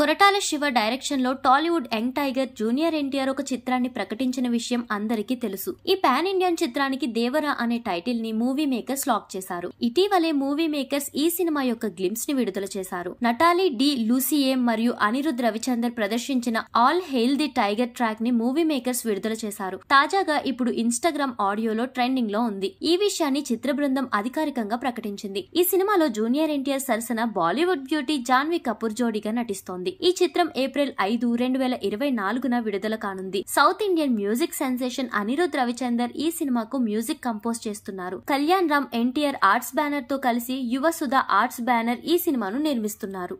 కొరటాల శివ డైరెక్షన్లో Tollywood young tiger junior NTR ఒక చిత్రాన్ని ప్రకటించిన విషయం అందరికీ తెలుసు ఈ పాన్ ఇండియన్ చిత్రానికి దేవరా అనే టైటిల్ ని మూవీ మేకర్స్ లాక్ చేశారు ఇటీవలే మూవీ మేకర్స్ ఈ సినిమా యొక్క గ్లిమ్స్ ని విడుదల చేశారు నటాలి డి లూసియే మరియు అనిరుద్ రవిచందర్ ప్రదర్శించిన all hail the tiger track ని మూవీ మేకర్స్ విడుదల చేశారు తాజాగా ఇప్పుడు ఇన్స్టాగ్రామ్ ఆడియోలో ట్రెండింగ్ లో ఉంది ఈ విషయాన్ని చిత్ర బృందం అధికారికంగా ప్రకటించింది ఈ సినిమాలో జూనియర్ ఎన్టీఆర్ సరసన బాలీవుడ్ బ్యూటీ జాన్వి కపూర్ జోడీగా నటిస్తోంది ఉంటుంది ఈ చిత్రం ఏప్రిల్ ఐదు రెండు వేల ఇరవై నాలుగున విడుదల కానుంది south Indian music sensation Anirudh Ravichander ఈ సినిమాకు మ్యూజిక్ కంపోజ్ చేస్తున్నారు కళ్యాణ్ రామ్ ఎన్టీఆర్ ఆర్ట్స్ బ్యానర్ తో కలిసి యువ సుధా ఆర్ట్స్ బ్యానర్ ఈ సినిమాను నిర్మిస్తున్నారు